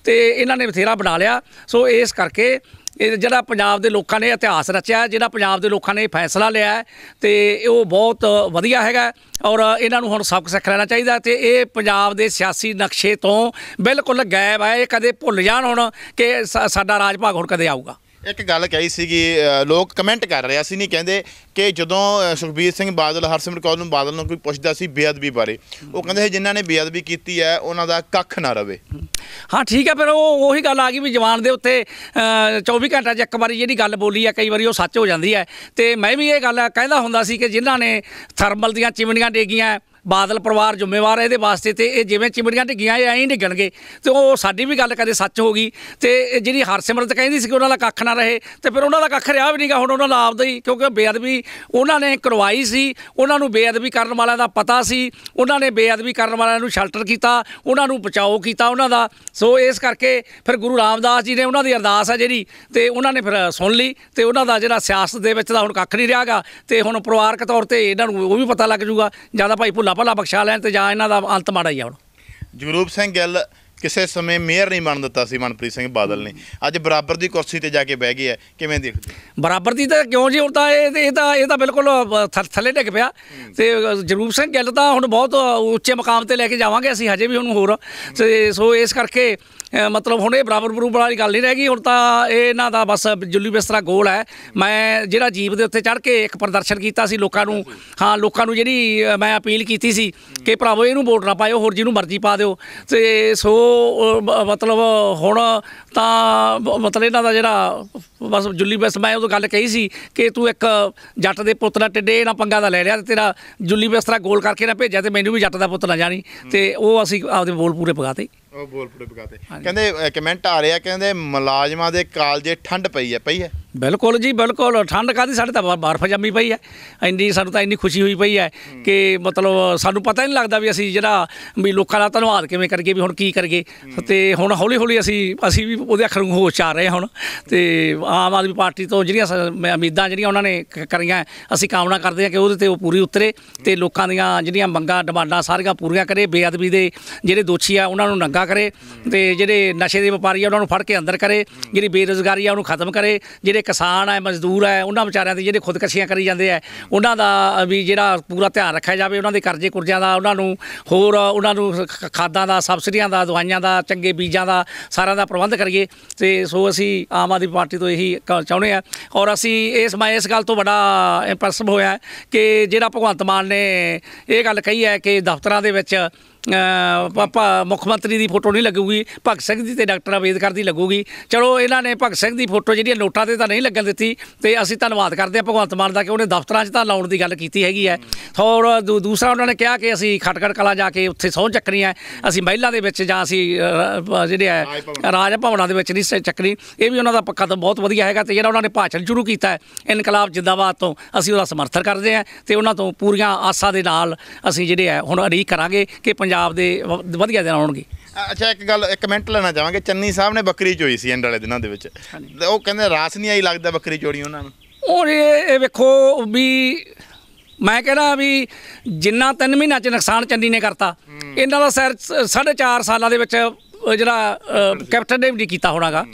ਤੇ ਇਹਨਾਂ ਨੇ ਬਥੇਰਾ ਬਣਾ ਲਿਆ ਸੋ ਇਸ ਕਰਕੇ ਇਹ ਜਿਹੜਾ ਪੰਜਾਬ ਦੇ ਲੋਕਾਂ ਨੇ ਇਤਿਹਾਸ ਰਚਿਆ ਜਿਹੜਾ ਪੰਜਾਬ ਦੇ ਲੋਕਾਂ ਨੇ ਫੈਸਲਾ ਲਿਆ ਤੇ ਉਹ ਬਹੁਤ ਵਧੀਆ ਹੈਗਾ ਔਰ ਇਹਨਾਂ ਨੂੰ ਹੁਣ ਸਬਕ ਸਿੱਖ ਲੈਣਾ ਚਾਹੀਦਾ ਤੇ ਇਹ ਪੰਜਾਬ ਦੇ ਸਿਆਸੀ ਨਕਸ਼ੇ ਤੋਂ ਬਿਲਕੁਲ ਗਾਇਬ ਹੈ ਇਹ ਕਦੇ ਭੁੱਲ ਜਾਣ ਹੁਣ ਕਿ ਸਾਡਾ ਰਾਜ ਭਾਗ ਹੁਣ ਕਦੇ ਆਊਗਾ ਇੱਕ ਗੱਲ ਕਹੀ ਸੀਗੀ ਲੋਕ ਕਮੈਂਟ ਕਰ ਰਹੇ ਸੀ ਨਹੀਂ ਕਹਿੰਦੇ ਕਿ ਜਦੋਂ ਸੁਖਬੀਰ ਸਿੰਘ ਬਾਦਲ ਹਰਸਿਮਰਤ ਕੌਰ ਨੂੰ ਬਾਦਲ ਨੂੰ ਕੋਈ ਪੁੱਛਦਾ ਸੀ ਬੇਅਦਬੀ ਬਾਰੇ ਉਹ ਕਹਿੰਦੇ ਸੀ ਜਿਨ੍ਹਾਂ ਨੇ ਬੇਅਦਬੀ ਕੀਤੀ ਹੈ ਉਹਨਾਂ ਦਾ ਕੱਖ ਨਾ ਰਵੇ ਹਾਂ ਠੀਕ ਹੈ ਪਰ ਉਹ ਉਹੀ ਗੱਲ ਆ ਗਈ ਵੀ ਜਵਾਨ ਦੇ ਉੱਤੇ 24 ਘੰਟਾ 'ਚ ਇੱਕ ਵਾਰੀ ਜਿਹੜੀ ਗੱਲ ਬੋਲੀ ਆ ਕਈ ਵਾਰੀ ਉਹ ਸੱਚ ਹੋ ਜਾਂਦੀ ਹੈ ਤੇ ਮੈਂ ਵੀ ਇਹ ਗੱਲ ਕਹਿੰਦਾ ਹੁੰਦਾ ਸੀ ਕਿ ਜਿਨ੍ਹਾਂ ਨੇ ਥਰਮਲ ਦੀਆਂ ਚਿਮਨੀਆਂ ਡੇਗੀਆਂ ਬਾਦਲ ਪਰਿਵਾਰ ਜ਼ਿੰਮੇਵਾਰ ਹੈ ਇਹਦੇ ਵਾਸਤੇ ਤੇ ਇਹ ਜਿਵੇਂ ਚਿਮੜੀਆਂ ਢਿੱਗੀਆਂ ਐ ਐਂ ਹੀ ਡਿੱਗਣਗੇ ਤੇ ਉਹ ਸਾਡੀ ਵੀ ਗੱਲ ਕਦੇ ਸੱਚ ਹੋ ਗਈ ਤੇ ਜਿਹੜੀ ਹਰਸਿਮਰਤ ਕਹਿੰਦੀ ਸੀ ਕਿ ਉਹਨਾਂ ਦਾ ਕੱਖ ਨਾ ਰਹੇ ਤੇ ਫਿਰ ਉਹਨਾਂ ਦਾ ਕੱਖ ਰਿਹਾ ਵੀ ਨਹੀਂਗਾ ਹੁਣ ਉਹਨਾਂ ਦਾ ਆਪਦਾ ਹੀ ਕਿਉਂਕਿ ਬੇਅਦਬੀ ਉਹਨਾਂ ਨੇ ਕਰਵਾਈ ਸੀ ਉਹਨਾਂ ਨੂੰ ਬੇਅਦਬੀ ਕਰਨ ਵਾਲਿਆਂ ਦਾ ਪਤਾ ਸੀ ਉਹਨਾਂ ਨੇ ਬੇਅਦਬੀ ਕਰਨ ਵਾਲਿਆਂ ਨੂੰ ਸ਼ੈਲਟਰ ਕੀਤਾ ਉਹਨਾਂ ਨੂੰ ਬਚਾਓ ਕੀਤਾ ਉਹਨਾਂ ਦਾ ਸੋ ਇਸ ਕਰਕੇ ਫਿਰ ਗੁਰੂ ਰਾਮਦਾਸ ਜੀ ਨੇ ਉਹਨਾਂ ਦੀ ਅਰਦਾਸ ਹੈ ਜਿਹੜੀ ਤੇ ਉਹਨਾਂ ਨੇ ਫਿਰ ਸੁਣ ਲਈ ਤੇ ਉਹਨਾਂ ਦਾ ਜਿਹੜਾ ਸਿਆਸਤ ਦੇ ਵਿੱਚ ਦਾ ਹੁਣ ਕੱਖ ਨਹੀਂ ਰਿਹਾਗਾ ਤੇ ਹੁਣ ਪਰਿਵਾਰਕ ਤੌਰ ਤੇ ਇਹਨਾਂ ਨੂੰ ਉਹ ਵੀ ਪਤਾ ਲੱਗ ਜੂਗਾ ਜਿਆਦਾ ਭਾਈ ਭੁੱਲਾ ਭੋਲਾ ਭੋਲਾ ਬਖਸ਼ਾ ਲੈਣ ਤੇ ਜਾਂ ਇਹਨਾਂ ਦਾ ਅੰਤ ਮਾੜਾ ਹੀ ਆਉਣ ਜਗਰੂਪ ਸਿੰਘ ਗਿੱਲ ਕਿਸੇ ਸਮੇਂ ਮੇਅਰ ਨਹੀਂ ਬਣ ਦਿੱਤਾ ਸੀ ਮਨਪ੍ਰੀਤ ਸਿੰਘ ਬਾਦਲ ਨੇ ਅੱਜ ਬਰਾਬਰ ਦੀ ਕੁਰਸੀ ਤੇ ਜਾ ਕੇ ਬਹਿ ਗਿਆ ਕਿਵੇਂ ਦੇਖਦੇ ਬਰਾਬਰ ਦੀ ਤਾਂ ਕਿਉਂ ਜੀ ਹੁਣ ਤਾਂ ਇਹ ਇਹ ਤਾਂ ਇਹ ਤਾਂ ਬਿਲਕੁਲ ਥੱਲੇ ਡਿੱਗ ਪਿਆ ਤੇ ਜਗਰੂਪ ਸਿੰਘ ਗਿੱਲ ਤਾਂ ਹੁਣ ਬਹੁਤ ਉੱਚੇ ਮਕਾਮ ਤੇ ਲੈ ਕੇ ਜਾਵਾਂਗੇ ਅਸੀਂ ਹਜੇ ਵੀ ਉਹਨੂੰ ਹੋਰ ਤੇ ਸੋ ਇਸ ਕਰਕੇ ਮਤਲਬ ਹੁਣ ਇਹ ਬਰਾਬਰ ਬਰੂਬਰ ਵਾਲੀ ਗੱਲ ਨਹੀਂ ਰਹਿ ਗਈ ਹੁਣ ਤਾਂ ਇਹ ਇਹਨਾਂ ਦਾ ਬਸ ਜੁੱਲੀ ਬਿਸਤਰਾ ਗੋਲ ਹੈ ਮੈਂ ਜਿਹੜਾ ਜੀਪ ਦੇ ਉੱਤੇ ਚੜ ਕੇ ਇੱਕ ਪ੍ਰਦਰਸ਼ਨ ਕੀਤਾ ਸੀ ਲੋਕਾਂ ਨੂੰ ਹਾਂ ਲੋਕਾਂ ਨੂੰ ਜਿਹੜੀ ਮੈਂ ਅਪੀਲ ਕੀਤੀ ਸੀ ਕਿ ਭਰਾਵੋ ਇਹਨੂੰ ਵੋਟ ਨਾ ਪਾਇਓ ਹੋਰ ਜਿਹਨੂੰ ਮਰਜ਼ੀ ਪਾ ਦਿਓ ਤੇ ਸੋ ਮਤਲਬ ਹੁਣ ਤਾਂ ਮਤਲਬ ਇਹਨਾਂ ਦਾ ਜਿਹੜਾ ਬਸ ਜੁੱਲੀ ਬਿਸ ਮੈਂ ਉਹ ਗੱਲ ਕਹੀ ਸੀ ਕਿ ਤੂੰ ਇੱਕ ਜੱਟ ਦੇ ਪੁੱਤ ਨਾਲ ਟਿੱਡੇ ਨਾ ਪੰਗਾ ਦਾ ਲੈ ਲਿਆ ਤੇ ਤੇਰਾ ਜੁੱਲੀ ਬਿਸਤਰਾ ਗੋਲ ਕਰਕੇ ਨਾ ਭੇਜਿਆ ਤੇ ਮੈਨੂੰ ਵੀ ਜੱਟ ਦਾ ਪੁੱਤ ਨਾ ਜਾਣੀ ਤੇ ਉਹ ਅਸੀਂ ਆਪਦੇ ਬੋਲ ਪੂਰੇ ਪਗਾਤੇ ਉਹ ਬੋਲਪੁਰੇ ਪਕਾਤੇ ਕਹਿੰਦੇ ਕਮੈਂਟ ਆ ਰਿਹਾ ਕਹਿੰਦੇ ਮੁਲਾਜ਼ਮਾਂ ਦੇ ਕਾਲਜੇ ਠੰਡ ਪਈ ਹੈ ਪਈ ਹੈ ਬਿਲਕੁਲ ਜੀ ਬਿਲਕੁਲ ਠੰਡ ਕਾਦੀ ਸਾਡੇ ਤਾਂ ਬਰਫ਼ ਜੰਮੀ ਪਈ ਹੈ ਇੰਨੀ ਸਾਨੂੰ ਤਾਂ ਇੰਨੀ ਖੁਸ਼ੀ ਹੋਈ ਪਈ ਹੈ ਕਿ ਮਤਲਬ ਸਾਨੂੰ ਪਤਾ ਹੀ ਨਹੀਂ ਲੱਗਦਾ ਵੀ ਅਸੀਂ ਜਿਹੜਾ ਵੀ ਲੋਕਾਂ ਦਾ ਧੰਨਵਾਦ ਕਿਵੇਂ ਕਰੀਏ ਵੀ ਹੁਣ ਕੀ ਕਰੀਏ ਤੇ ਹੁਣ ਹੌਲੀ ਹੌਲੀ ਅਸੀਂ ਅਸੀਂ ਵੀ ਉਹਦੇ ਅੱਖਰ ਨੂੰ ਹੋਸ਼ ਆ ਰਹੇ ਹੁਣ ਤੇ ਆਮ ਆਦਮੀ ਪਾਰਟੀ ਤੋਂ ਜਿਹੜੀਆਂ ਉਮੀਦਾਂ ਜਿਹੜੀਆਂ ਉਹਨਾਂ ਨੇ ਕਰੀਆਂ ਅਸੀਂ ਕਾਮਨਾ ਕਰਦੇ ਹਾਂ ਕਿ ਉਹਦੇ ਤੇ ਉਹ ਪੂਰੀ ਉਤਰੇ ਤੇ ਲੋਕਾਂ ਦੀਆਂ ਜਿਹੜੀਆਂ ਮੰਗਾਂ ਡਿਮਾਂਡਾਂ ਸਾਰੀਆਂ ਪੂਰੀਆਂ ਕਰੇ ਬੇਅਦਬੀ ਦੇ ਜਿਹੜੇ ਦੋਸ਼ੀ ਆ ਉਹਨਾਂ ਨੂੰ ਨੰਗਾ ਕਰੇ ਤੇ ਜਿਹੜੇ ਨਸ਼ੇ ਦੇ ਵਪਾਰੀ ਆ ਉਹਨਾਂ ਨੂੰ ਫੜ ਕੇ ਅੰਦਰ ਕਰੇ ਜਿਹੜੀ ਬੇਰੋਜ਼ਗਾਰੀ ਆ ਉਹਨੂੰ ਖਤਮ ਕਰੇ ਜਿਹੜੇ ਕਿਸਾਨ ਹੈ ਮਜ਼ਦੂਰ ਹੈ ਉਹਨਾਂ ਵਿਚਾਰਿਆਂ ਦੀ ਜਿਹੜੇ ਖੁਦਕਸ਼ੀਆਂ ਕਰੀ ਜਾਂਦੇ ਆ ਉਹਨਾਂ ਦਾ ਵੀ ਜਿਹੜਾ ਪੂਰਾ ਧਿਆਨ ਰੱਖਿਆ ਜਾਵੇ ਉਹਨਾਂ ਦੇ ਕਰਜ਼ੇ ਕੁਰਜ਼ਿਆਂ ਦਾ ਉਹਨਾਂ ਨੂੰ ਹੋਰ ਉਹਨਾਂ ਨੂੰ ਖਾਦਾਂ ਦਾ ਸਬਸਿਡੀਆਂ ਦਾ ਦਵਾਈਆਂ ਦਾ ਚੰਗੇ ਬੀਜਾਂ ਦਾ ਸਾਰਾ ਦਾ ਪ੍ਰਬੰਧ ਕਰੀਏ ਤੇ ਸੋ ਅਸੀਂ ਆਮ ਆਦਮੀ ਪਾਰਟੀ ਤੋਂ ਇਹੀ ਚਾਹੁੰਦੇ ਆ ਔਰ ਅਸੀਂ ਇਸ ਮੈਂ ਇਸ ਗੱਲ ਤੋਂ ਬੜਾ ਇੰਪਰਸਿਵ ਹੋਇਆ ਕਿ ਜਿਹੜਾ ਭਗਵੰਤ ਮਾਨ ਨੇ ਇਹ ਗੱਲ ਕਹੀ ਹੈ ਕਿ ਦਫ਼ਤਰਾਂ ਦੇ ਵਿੱਚ ਪਾਪਾ ਮੁੱਖ ਮੰਤਰੀ ਦੀ ਫੋਟੋ ਨਹੀਂ ਲੱਗੂਗੀ ਭਗਤ ਸਿੰਘ ਦੀ ਤੇ ਡਾਕਟਰ ਅਵੇਦਕਰ ਦੀ ਲੱਗੂਗੀ ਚਲੋ ਇਹਨਾਂ ਨੇ ਭਗਤ ਸਿੰਘ ਦੀ ਫੋਟੋ ਜਿਹੜੀ ਨੋਟਾਂ ਤੇ ਤਾਂ ਨਹੀਂ ਲੱਗਣ ਦਿੱਤੀ ਤੇ ਅਸੀਂ ਧੰਨਵਾਦ ਕਰਦੇ ਆ ਭਗਵੰਤ ਮਾਨ ਦਾ ਕਿ ਉਹਨੇ ਦਫ਼ਤਰਾਂ 'ਚ ਤਾਂ ਲਾਉਣ ਦੀ ਗੱਲ ਕੀਤੀ ਹੈਗੀ ਹੈ ਹੋਰ ਦੂਸਰਾ ਉਹਨਾਂ ਨੇ ਕਿਹਾ ਕਿ ਅਸੀਂ ਖਟਕੜ ਕਲਾ ਜਾ ਕੇ ਉੱਥੇ ਸੌਂ ਚੱਕਣੀ ਹੈ ਅਸੀਂ ਮਹਿਲਾ ਦੇ ਵਿੱਚ ਜਾਂ ਅਸੀਂ ਜਿਹੜੇ ਹੈ ਰਾਜ ਭਵਨਾਂ ਦੇ ਵਿੱਚ ਨਹੀਂ ਚੱਕਣੀ ਇਹ ਵੀ ਉਹਨਾਂ ਦਾ ਪੱਕਾ ਤਾਂ ਬਹੁਤ ਵਧੀਆ ਹੈਗਾ ਤੇ ਜਿਹੜਾ ਉਹਨਾਂ ਨੇ ਭਾਸ਼ਣ ਸ਼ੁਰੂ ਕੀਤਾ ਹੈ ਇਨਕਲਾਬ ਜਿੰਦਾਬਾਦ ਤੋਂ ਅਸੀਂ ਉਹਦਾ ਸਮਰਥਨ ਕਰਦੇ ਆ ਤੇ ਉਹਨਾਂ ਤੋਂ ਪੂਰੀਆਂ ਆਸਾਂ ਦੇ ਨਾਲ ਅਸੀਂ ਜਿਹੜੇ ਹੈ ਹੁਣ ਅਰੀ ਕਰਾਂਗੇ ਕਿ ਪੰਜਾਬ ਦੇ ਵਧੀਆ ਦਿਨ ਆਉਣਗੇ ਅੱਛਾ ਇੱਕ ਗੱਲ ਇੱਕ ਮਿੰਟ ਲੈਣਾ ਚਾਹਾਂਗੇ ਚੰਨੀ ਸਾਹਿਬ ਨੇ ਬੱਕਰੀ ਚੋਈ ਸੀ ਐਂਡ ਵਾਲੇ ਦਿਨਾਂ ਦੇ ਵਿੱਚ ਉਹ ਕਹਿੰਦੇ ਰਾਸ ਨਹੀਂ ਆਈ ਲੱਗਦਾ ਬੱਕਰੀ ਚੋੜੀ ਉਹਨਾਂ ਨੂੰ ਉਹ ਇਹ ਵੇਖੋ ਵੀ ਮੈਂ ਕਹਿੰਦਾ ਵੀ ਜਿੰਨਾ 3 ਮਹੀਨਾ ਚ ਨੁਕਸਾਨ ਚੰਨੀ ਨੇ ਕਰਤਾ ਇਹਨਾਂ ਦਾ ਸੈਰ 4.5 ਸਾਲਾਂ ਦੇ ਵਿੱਚ ਜਿਹੜਾ ਕੈਪਟਨ ਨੇ ਵੀ ਨਹੀਂ ਕੀਤਾ ਹੋਣਾਗਾ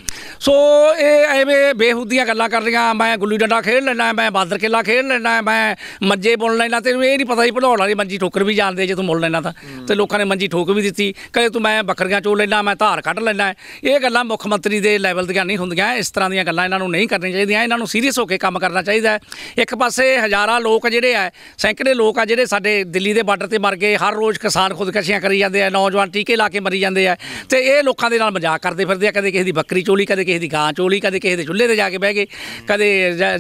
ਸੋ ਇਹ ਐਵੇਂ ਬੇਹੁੱਦੀਆਂ ਗੱਲਾਂ ਕਰ ਰਹੀਆਂ ਮੈਂ ਗੁੱਲੀ ਡੰਡਾ ਖੇਡ ਲੈਣਾ ਮੈਂ ਬਾਦਰ ਕਿਲਾ ਖੇਡ ਲੈਣਾ ਮੈਂ ਮੰਜੇ ਬੁਣ ਲੈਣਾ ਤੈਨੂੰ ਇਹ ਨਹੀਂ ਪਤਾ ਹੀ ਭਲੌੜ ਵਾਲੀ ਮੰਜੀ ਠੋਕਰ ਵੀ ਜਾਣਦੇ ਜੇ ਤੂੰ ਮੁੱਲ ਲੈਣਾ ਤਾਂ ਤੇ ਲੋਕਾਂ ਨੇ ਮੰਜੀ ਠੋਕ ਵੀ ਦਿੱਤੀ ਕਦੇ ਤੂੰ ਮੈਂ ਬੱਕਰੀਆਂ ਚੋ ਲੈਣਾ ਮੈਂ ਧਾਰ ਕੱਢ ਲੈਣਾ ਇਹ ਗੱਲਾਂ ਮੁੱਖ ਮੰਤਰੀ ਦੇ ਲੈਵਲ ਦੀਆਂ ਨਹੀਂ ਹੁੰਦੀਆਂ ਇਸ ਤਰ੍ਹਾਂ ਦੀਆਂ ਗੱਲਾਂ ਇਹਨਾਂ ਨੂੰ ਨਹੀਂ ਕਰਨੀਆਂ ਚਾਹੀਦੀਆਂ ਇਹਨਾਂ ਨੂੰ ਸੀਰੀਅਸ ਹੋ ਕੇ ਕੰਮ ਕਰਨਾ ਚਾਹੀਦਾ ਹੈ ਇੱਕ ਪਾਸੇ ਹਜ਼ਾਰਾਂ ਲੋਕ ਜਿਹੜੇ ਆ ਸੈਂਕੜੇ ਲੋਕ ਆ ਜਿਹੜੇ ਸਾਡੇ ਦਿੱਲੀ ਦੇ ਬਾਰਡਰ ਤੇ ਮਰ ਗਏ ਹਰ ਰੋਜ਼ ਕਿਸਾਨ ਖੁਦਕਸ਼ੀਆਂ ਕਰੀ ਜਾਂਦੇ ਆ ਨੌਜਵਾਨ ਟੀਕੇ ਲਾ ਕੇ ਮਰੀ ਜਾਂਦੇ ਆ ਤੇ ਤੇ ਇਹ ਲੋਕਾਂ ਦੇ ਨਾਲ ਮਜ਼ਾਕ ਕਰਦੇ ਫਿਰਦੇ ਆ ਕਦੇ ਕਿਸੇ ਦੀ ਬੱਕਰੀ ਚੋਲੀ ਕਦੇ ਕਿਸੇ ਦੀ ਗਾਂ ਚੋਲੀ ਕਦੇ ਕਿਸੇ ਦੇ ਚੁੱਲ੍ਹੇ ਤੇ ਜਾ ਕੇ ਬਹਿ ਗਏ ਕਦੇ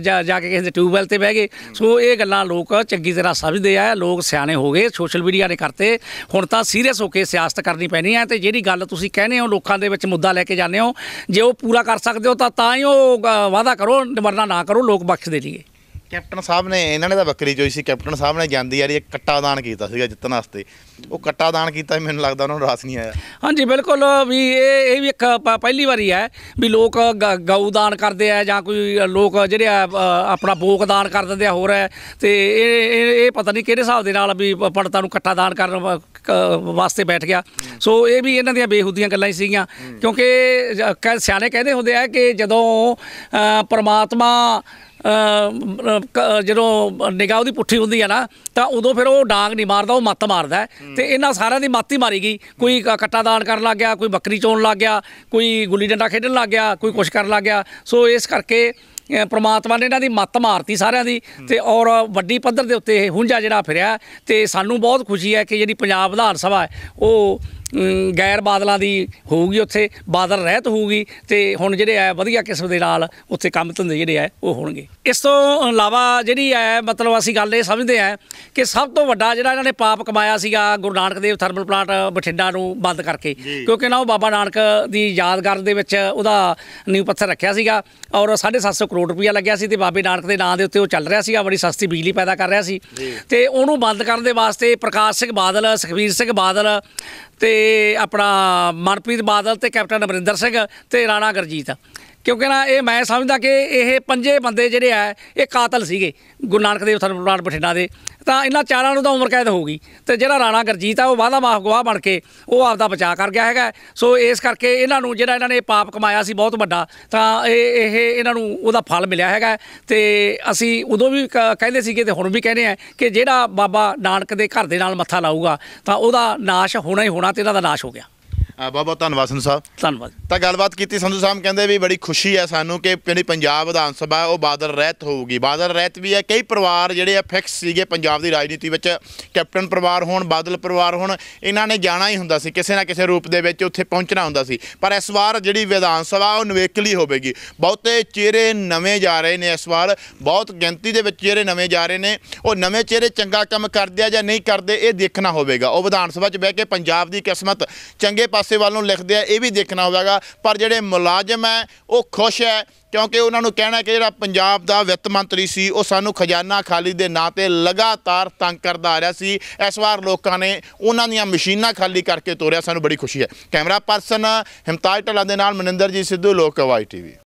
ਜਾ ਕੇ ਕਿਸੇ ਦੇ ਟਿਊਬਵੈਲ ਤੇ ਬਹਿ ਗਏ ਸੋ ਇਹ ਗੱਲਾਂ ਲੋਕ ਚੰਗੀ ਤਰ੍ਹਾਂ ਸਮਝਦੇ ਆ ਲੋਕ ਸਿਆਣੇ ਹੋ ਗਏ ਸੋਸ਼ਲ ਮੀਡੀਆ ਨੇ ਕਰਤੇ ਹੁਣ ਤਾਂ ਸੀਰੀਅਸ ਹੋ ਕੇ ਸਿਆਸਤ ਕਰਨੀ ਪੈਣੀ ਹੈ ਤੇ ਜਿਹੜੀ ਗੱਲ ਤੁਸੀਂ ਕਹਿੰਦੇ ਹੋ ਲੋਕਾਂ ਦੇ ਵਿੱਚ ਮੁੱਦਾ ਲੈ ਕੇ ਜਾਂਦੇ ਹੋ ਜੇ ਉਹ ਪੂਰਾ ਕਰ ਸਕਦੇ ਹੋ ਤਾਂ ਤਾਂ ਹੀ ਉਹ ਵਾਅਦਾ ਕਰੋ ਵਰਨਾ ਨਾ ਕਰੋ ਲੋਕ ਬਖਸ਼ ਦੇ ਲਈਏ ਕੈਪਟਨ ਸਾਹਿਬ ਨੇ ਇਹਨਾਂ ਨੇ ਤਾਂ ਬੱਕਰੀ ਚੋਈ ਸੀ ਕੈਪਟਨ ਸਾਹਿਬ ਨੇ ਜਾਂਦੀ ਯਾਰ ਇੱਕ ਕੱਟਾ ਦਾਨ ਕੀਤਾ ਸੀਗਾ ਜਿੱਤਣ ਵਾਸਤੇ ਉਹ ਕੱਟਾ ਦਾਨ ਕੀਤਾ ਮੈਨੂੰ ਲੱਗਦਾ ਉਹਨਾਂ ਨੂੰ ਰਾਸ ਨਹੀਂ ਆਇਆ ਹਾਂਜੀ ਬਿਲਕੁਲ ਵੀ ਇਹ ਇਹ ਵੀ ਇੱਕ ਪਹਿਲੀ ਵਾਰੀ ਹੈ ਵੀ ਲੋਕ ਗਊ ਦਾਨ ਕਰਦੇ ਆ ਜਾਂ ਕੋਈ ਲੋਕ ਜਿਹੜੇ ਆਪਣਾ ਬੋਕ ਦਾਨ ਕਰ ਦਿੰਦੇ ਆ ਹੋਰ ਹੈ ਤੇ ਇਹ ਇਹ ਪਤਾ ਨਹੀਂ ਕਿਹੜੇ ਹਿਸਾਬ ਦੇ ਨਾਲ ਵੀ ਪੜਤਾ ਨੂੰ ਕੱਟਾ ਦਾਨ ਕਰਨ ਵਾਸਤੇ ਬੈਠ ਗਿਆ ਸੋ ਇਹ ਵੀ ਇਹਨਾਂ ਦੀਆਂ ਬੇਹੂਦੀਆਂ ਗੱਲਾਂ ਹੀ ਸੀਗੀਆਂ ਕਿਉਂਕਿ ਸਿਆਣੇ ਕਹਿੰਦੇ ਹੁੰਦੇ ਆ ਕਿ ਜਦੋਂ ਪਰਮਾਤਮਾ ਜਦੋਂ ਨਿਗਾਹ ਉਹਦੀ ਪੁੱਠੀ ਹੁੰਦੀ ਹੈ ਨਾ ਤਾਂ ਉਦੋਂ ਫਿਰ ਉਹ ਡਾਂਗ ਨਹੀਂ ਮਾਰਦਾ ਉਹ ਮੱਤ ਮਾਰਦਾ ਤੇ ਇਹਨਾਂ ਸਾਰਿਆਂ ਦੀ ਮੱਤ ਹੀ ਮਾਰੀ ਗਈ ਕੋਈ ਕੱਟਾ ਦਾਨ ਕਰਨ ਲੱਗ ਗਿਆ ਕੋਈ ਬੱਕਰੀ ਚੋਣ ਲੱਗ ਗਿਆ ਕੋਈ ਗੁੱਲੀ ਡੰਡਾ ਖੇਡਣ ਲੱਗ ਗਿਆ ਕੋਈ ਕੁਛ ਕਰਨ ਲੱਗ ਗਿਆ ਸੋ ਇਸ ਕਰਕੇ ਪ੍ਰਮਾਤਮਾ ਨੇ ਇਹਨਾਂ ਦੀ ਮੱਤ ਮਾਰਤੀ ਸਾਰਿਆਂ ਦੀ ਤੇ ਔਰ ਵੱਡੀ ਪੱਧਰ ਦੇ ਉੱਤੇ ਇਹ ਹੁੰਜਾ ਜਿਹੜਾ ਫਿਰਿਆ ਤੇ ਸਾਨੂੰ ਬਹੁਤ ਖੁਸ਼ੀ ਹੈ ਕਿ ਜਿਹੜੀ ਪੰਜਾਬ ਵਿਧਾਨ ਸਭਾ ਹੈ ਉਹ ਗੈਰ ਬਾਦਲਾਂ ਦੀ ਹੋਊਗੀ ਉੱਥੇ ਬਾਦਲ ਰਹਿਤ ਹੋਊਗੀ ਤੇ ਹੁਣ ਜਿਹੜੇ ਆ ਵਧੀਆ ਕਿਸਮ ਦੇ ਨਾਲ ਉੱਥੇ ਕੰਮ ਧੰਦੇ ਜਿਹੜੇ ਆ ਉਹ ਹੋਣਗੇ ਇਸ ਤੋਂ ਇਲਾਵਾ ਜਿਹੜੀ ਹੈ ਮਤਲਬ ਅਸੀਂ ਗੱਲ ਇਹ ਸਮਝਦੇ ਆ ਕਿ ਸਭ ਤੋਂ ਵੱਡਾ ਜਿਹੜਾ ਇਹਨਾਂ ਨੇ ਪਾਪ ਕਮਾਇਆ ਸੀਗਾ ਗੁਰੂ ਨਾਨਕ ਦੇਵ ਥਰਮਲ ਪਲਾਂਟ ਬਠਿੰਡਾ ਨੂੰ ਬੰਦ ਕਰਕੇ ਕਿਉਂਕਿ ਨਾ ਉਹ ਬਾਬਾ ਨਾਨਕ ਦੀ ਯਾਦਗਾਰ ਦੇ ਵਿੱਚ ਉਹਦਾ ਨੀਂਹ ਪੱਥਰ ਰੱਖਿਆ ਸੀਗਾ ਔਰ 750 ਕਰੋੜ ਰੁਪਇਆ ਲੱਗਿਆ ਸੀ ਤੇ ਬਾਬੇ ਨਾਨਕ ਦੇ ਨਾਂ ਦੇ ਉੱਤੇ ਉਹ ਚੱਲ ਰਿਹਾ ਸੀਗਾ ਬੜੀ ਸਸਤੀ ਬਿਜਲੀ ਪੈਦਾ ਕਰ ਰਿਹਾ ਸੀ ਤੇ ਉਹਨੂੰ ਬੰਦ ਕਰਨ ਦੇ ਵਾਸਤੇ ਪ੍ਰਕਾਸ਼ ਸਿੰਘ ਬਾਦਲ ਸੁਖਵੀਰ ਸਿੰਘ ਬਾਦਲ ਤੇ ਤੇ ਆਪਣਾ ਮਨਪ੍ਰੀਤ ਬਾਦਲ ਤੇ ਕੈਪਟਨ ਅਮਰਿੰਦਰ ਸਿੰਘ ਤੇ ਰਾਣਾ ਗਰਜੀਤ ਕਿਉਂਕਿ ਨਾ ਇਹ ਮੈਂ ਸਮਝਦਾ ਕਿ ਇਹ ਪੰਜੇ ਬੰਦੇ ਜਿਹੜੇ ਆ ਇਹ ਕਾਤਲ ਸੀਗੇ ਗੁਰੂ ਨਾਨਕ ਦੇਵ ਸਰਪ੍ਰਾਣ ਬਠਿੰਡਾ ਦੇ ਤਾਂ ਇਹਨਾਂ ਚਾਰਾਂ ਨੂੰ ਤਾਂ ਉਮਰ ਕੈਦ ਗਈ ਤੇ ਜਿਹੜਾ ਰਾਣਾ ਗਰਜੀਤ ਆ ਉਹ ਵਾਦਾ ਮਾਫ ਗਵਾਹ ਬਣ ਕੇ ਉਹ ਆਪ ਦਾ ਬਚਾਅ ਕਰ ਗਿਆ ਹੈਗਾ ਸੋ ਇਸ ਕਰਕੇ ਇਹਨਾਂ ਨੂੰ ਜਿਹੜਾ ਇਹਨਾਂ ਨੇ ਪਾਪ ਕਮਾਇਆ ਸੀ ਬਹੁਤ ਵੱਡਾ ਤਾਂ ਇਹ ਇਹ ਇਹਨਾਂ ਨੂੰ ਉਹਦਾ ਫਲ ਮਿਲਿਆ ਹੈਗਾ ਤੇ ਅਸੀਂ ਉਦੋਂ ਵੀ ਕਹਿੰਦੇ ਸੀਗੇ ਤੇ ਹੁਣ ਵੀ ਕਹਿੰਦੇ ਆ ਕਿ ਜਿਹੜਾ ਬਾਬਾ ਨਾਨਕ ਦੇ ਘਰ ਦੇ ਨਾਲ ਮੱਥਾ ਲਾਊਗਾ ਤਾਂ ਉਹਦਾ ਨਾਸ਼ ਹੋਣਾ ਹੀ ਹੋਣਾ ਤੇ ਇਹਨਾਂ ਦਾ ਨਾਸ਼ ਹੋ ਗਿਆ ਬਹੁਤ ਬਹੁਤ ਧੰਨਵਾਦ ਸੰਧੂ ਸਾਹਿਬ ਧੰਨਵਾਦ ਤਾਂ ਗੱਲਬਾਤ ਕੀਤੀ ਸੰਧੂ ਸਾਹਿਬ ਕਹਿੰਦੇ ਵੀ ਬੜੀ ਖੁਸ਼ੀ ਹੈ ਸਾਨੂੰ ਕਿ ਜਿਹੜੀ ਪੰਜਾਬ ਵਿਧਾਨ ਸਭਾ ਉਹ ਬਾਦਲ ਰਹਿਤ ਹੋਊਗੀ ਬਾਦਲ ਰਹਿਤ ਵੀ ਹੈ ਕਈ ਪਰਿਵਾਰ ਜਿਹੜੇ ਆ ਫਿਕਸ ਸੀਗੇ ਪੰਜਾਬ ਦੀ ਰਾਜਨੀਤੀ ਵਿੱਚ ਕੈਪਟਨ ਪਰਿਵਾਰ ਹੋਣ ਬਾਦਲ ਪਰਿਵਾਰ ਹੋਣ ਇਹਨਾਂ ਨੇ ਜਾਣਾ ਹੀ ਹੁੰਦਾ ਸੀ ਕਿਸੇ ਨਾ ਕਿਸੇ ਰੂਪ ਦੇ ਵਿੱਚ ਉੱਥੇ ਪਹੁੰਚਣਾ ਹੁੰਦਾ ਸੀ ਪਰ ਇਸ ਵਾਰ ਜਿਹੜੀ ਵਿਧਾਨ ਸਭਾ ਉਹ ਨਵੇਕਲੀ ਹੋਵੇਗੀ ਬਹੁਤੇ ਚਿਹਰੇ ਨਵੇਂ ਜਾ ਰਹੇ ਨੇ ਇਸ ਵਾਰ ਬਹੁਤ ਗਿਣਤੀ ਦੇ ਵਿੱਚ ਚਿਹਰੇ ਨਵੇਂ ਜਾ ਰਹੇ ਨੇ ਉਹ ਨਵੇਂ ਚਿਹਰੇ ਚੰਗਾ ਕੰਮ ਕਰਦੇ ਆ ਜਾਂ ਨਹੀਂ ਕਰਦੇ ਇਹ ਦੇਖਣਾ ਹੋਵੇਗਾ ਉਹ ਵਿਧਾਨ ਸਭਾ 'ਚ ਬਹਿ ਕੇ ਪੰਜਾਬ ਦੀ ਕਿਸਮਤ ਚੰਗੇ ਪਾਸੇ ਜੱਸੇਵਾਲ ਨੂੰ ਲਿਖਦੇ ਆ ਇਹ ਵੀ ਦੇਖਣਾ ਹੋਵੇਗਾ ਪਰ ਜਿਹੜੇ ਮੁਲਾਜ਼ਮ ਹੈ ਉਹ ਖੁਸ਼ ਹੈ ਕਿਉਂਕਿ ਉਹਨਾਂ ਨੂੰ ਕਹਿਣਾ ਕਿ ਜਿਹੜਾ ਪੰਜਾਬ ਦਾ ਵਿੱਤ ਮੰਤਰੀ ਸੀ ਉਹ ਸਾਨੂੰ ਖਜ਼ਾਨਾ ਖਾਲੀ ਦੇ ਨਾਂ ਤੇ ਲਗਾਤਾਰ ਤੰਗ ਕਰਦਾ ਆ ਰਿਹਾ ਸੀ ਇਸ ਵਾਰ ਲੋਕਾਂ ਨੇ ਉਹਨਾਂ ਦੀਆਂ ਮਸ਼ੀਨਾਂ ਖਾਲੀ ਕਰਕੇ ਤੋਰਿਆ ਸਾਨੂੰ ਬੜੀ ਖੁਸ਼ੀ ਹੈ ਕੈਮਰਾ ਪਰਸਨ ਹਿਮਤਾਜ ਢਲਾ ਦੇ ਨਾਲ ਮਨਿੰਦਰ ਜੀ ਸਿੱਧੂ ਲੋਕ ਵਾਈ ਟੀਵੀ